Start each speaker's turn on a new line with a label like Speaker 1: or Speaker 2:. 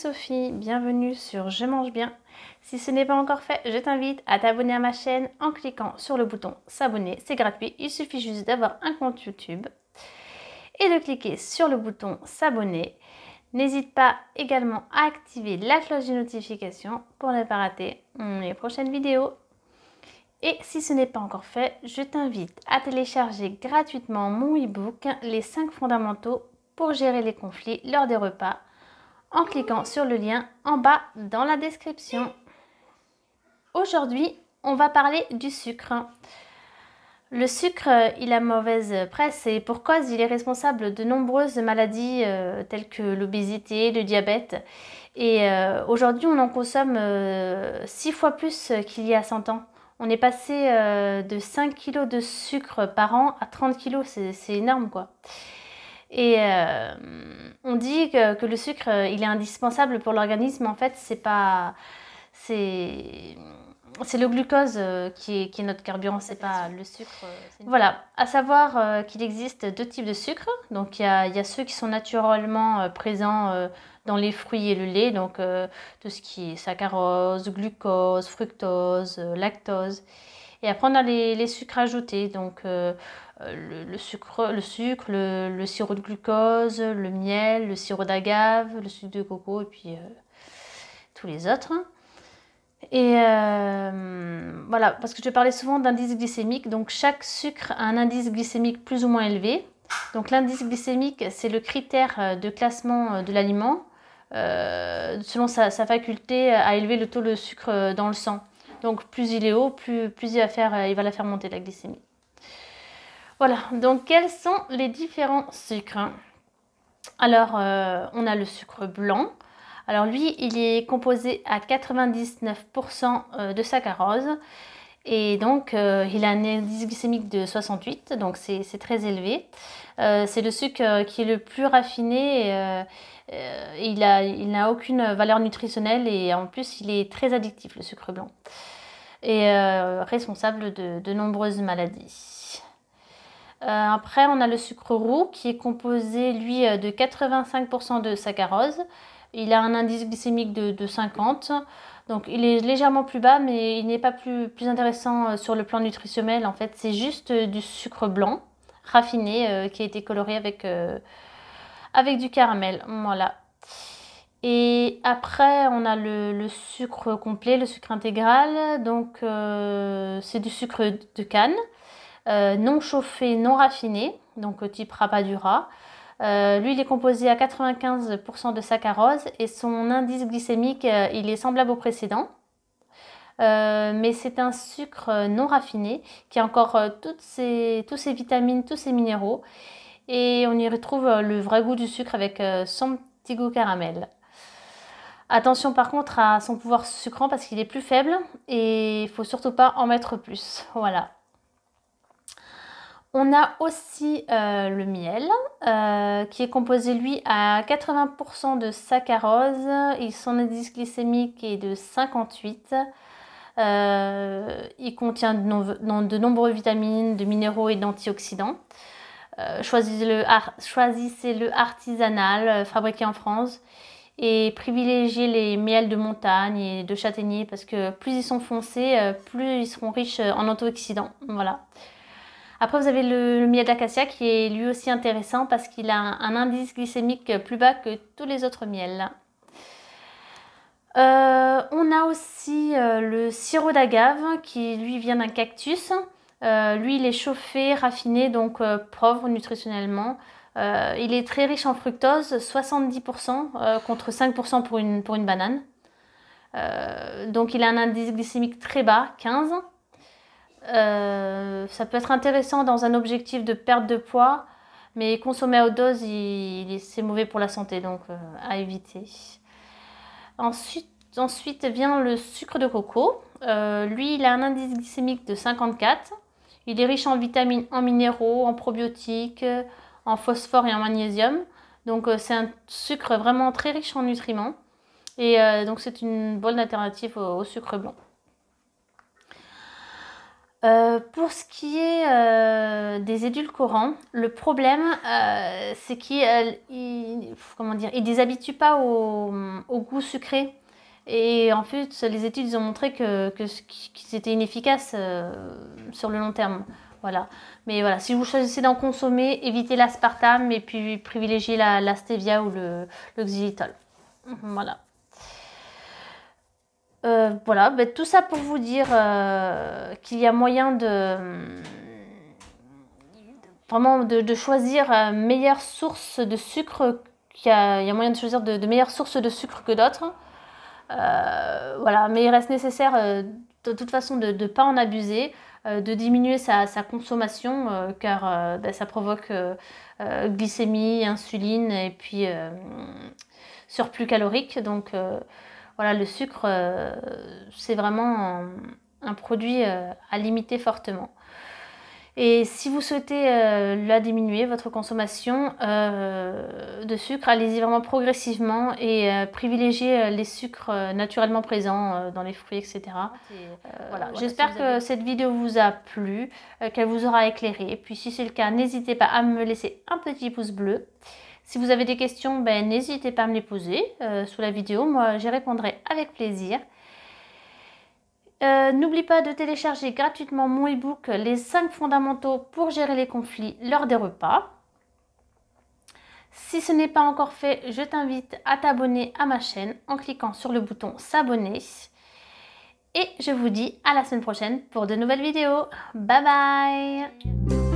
Speaker 1: Sophie, bienvenue sur Je mange bien. Si ce n'est pas encore fait, je t'invite à t'abonner à ma chaîne en cliquant sur le bouton s'abonner, c'est gratuit, il suffit juste d'avoir un compte YouTube et de cliquer sur le bouton s'abonner. N'hésite pas également à activer la cloche de notification pour ne pas rater mes prochaines vidéos. Et si ce n'est pas encore fait, je t'invite à télécharger gratuitement mon e-book Les 5 fondamentaux pour gérer les conflits lors des repas en cliquant sur le lien en bas dans la description. Aujourd'hui, on va parler du sucre. Le sucre, il a mauvaise presse et pour cause, il est responsable de nombreuses maladies euh, telles que l'obésité, le diabète. Et euh, aujourd'hui, on en consomme euh, six fois plus qu'il y a 100 ans. On est passé de 5 kg de sucre par an à 30 kg, c'est énorme quoi. Et on dit que, le sucre, euh, il est indispensable pour l'organisme. En fait, c'est pas, c'est, c'est le glucose euh, qui est, notre carburant, c'est pas le sucre. Euh, voilà. À savoir qu'il existe deux types de sucre. Donc il y a, y a, ceux qui sont naturellement présents dans les fruits et le lait, donc tout ce qui est saccharose, glucose, fructose, lactose. Et après, on a les, sucres ajoutés, donc euh, le, sucre, le, sucre le, sirop de glucose, le miel, le sirop d'agave, le sucre de coco et puis euh, tous les autres. Et euh, voilà, parce que je parlais souvent d'indice glycémique, donc chaque sucre a un indice glycémique plus ou moins élevé. Donc l'indice glycémique, c'est le critère de classement de l'aliment selon sa, faculté à élever le taux de sucre dans le sang. Donc plus il est haut, plus, plus il, va faire, euh, il va la faire monter la glycémie. Voilà, donc quels sont les différents sucres hein Alors, euh, on a le sucre blanc. Alors lui, il est composé à 99% euh, de saccharose et donc, euh, il a un indice glycémique de 68, donc c'est très élevé. Euh, c'est le sucre euh, qui est le plus raffiné. il n'a aucune valeur nutritionnelle et en plus, il est très addictif, le sucre blanc. Et responsable de, de, nombreuses maladies. après, on a le sucre roux qui est composé, lui, de 85% de saccharose, il a un indice glycémique de, 50. Donc il est légèrement plus bas, mais il n'est pas plus, intéressant euh, sur le plan nutritionnel. En fait, c'est juste euh, du sucre blanc raffiné euh, qui a été coloré avec, du caramel. Voilà. Et après, on a le, sucre complet, le sucre intégral. Donc c'est du sucre de canne, non chauffé, non raffiné, donc type rapadura. L'huile euh, lui, il est composé à 95% de saccharose et son indice glycémique, euh, il est semblable au précédent. Euh, mais c'est un sucre non raffiné qui a encore toutes ses, vitamines, tous ses minéraux. Et on y retrouve le vrai goût du sucre avec son petit goût caramel. Attention par contre à son pouvoir sucrant parce qu'il est plus faible et il faut surtout pas en mettre plus. Voilà. On a aussi euh, le miel euh, qui est composé lui à 80% de saccharose Il son indice glycémique est de 58. Euh, il contient de, nombreuses vitamines, de minéraux et d'antioxydants. Choisissez-le artisanal, fabriqué en France et privilégiez les miels de montagne et de châtaignier parce que plus ils sont foncés, plus ils seront riches en antioxydants. Voilà. Après, vous avez le, miel d'acacia qui est lui aussi intéressant parce qu'il a un, indice glycémique plus bas que tous les autres miels. Euh, on a aussi euh, le sirop d'agave qui lui vient d'un cactus. Euh, lui, il est chauffé, raffiné, donc pauvre nutritionnellement. il est très riche en fructose, 70% contre 5% pour une, pour une banane. donc il a un indice glycémique très bas, 15. Euh, ça peut être intéressant dans un objectif de perte de poids, mais consommer à haute dose, il, c'est mauvais pour la santé, donc euh, à éviter. Ensuite, vient le sucre de coco. Euh, lui, il a un indice glycémique de 54. Il est riche en vitamines, en minéraux, en probiotiques, en phosphore et en magnésium. Donc c'est un sucre vraiment très riche en nutriments. Et donc c'est une bonne alternative au sucre blanc. Euh, pour ce qui est euh, des édulcorants, le problème, euh, c'est qu'ils comment dire, ils déshabituent pas au, goût sucré. Et en fait, les études ont montré que, que, c'était inefficace sur le long terme. Voilà. Mais voilà, si vous choisissez d'en consommer, évitez l'aspartame et puis privilégiez la, stevia ou le, le xylitol. Voilà. Euh, voilà, ben, tout ça pour vous dire euh, qu'il y a moyen de vraiment de, choisir euh, meilleure de sucre y, a, moyen de choisir de, meilleures sources de sucre que d'autres. voilà, mais il reste nécessaire de, toute façon de ne pas en abuser, de diminuer sa, consommation car ben, ça provoque glycémie, insuline et puis surplus calorique. Donc voilà, le sucre, euh, c'est vraiment un, produit euh, à limiter fortement. Et si vous souhaitez euh, la diminuer, votre consommation de sucre, allez-y vraiment progressivement et privilégiez les sucres naturellement présents dans les fruits, etc. Voilà, J'espère que cette vidéo vous a plu, qu'elle vous aura éclairé. Et puis si c'est le cas, n'hésitez pas à me laisser un petit pouce bleu. Si vous avez des questions, ben, n'hésitez pas à me les poser euh, sous la vidéo. Moi, j'y répondrai avec plaisir. Euh, n'oublie pas de télécharger gratuitement mon e-book Les 5 fondamentaux pour gérer les conflits lors des repas. Si ce n'est pas encore fait, je t'invite à t'abonner à ma chaîne en cliquant sur le bouton s'abonner. Et je vous dis à la semaine prochaine pour de nouvelles vidéos. Bye bye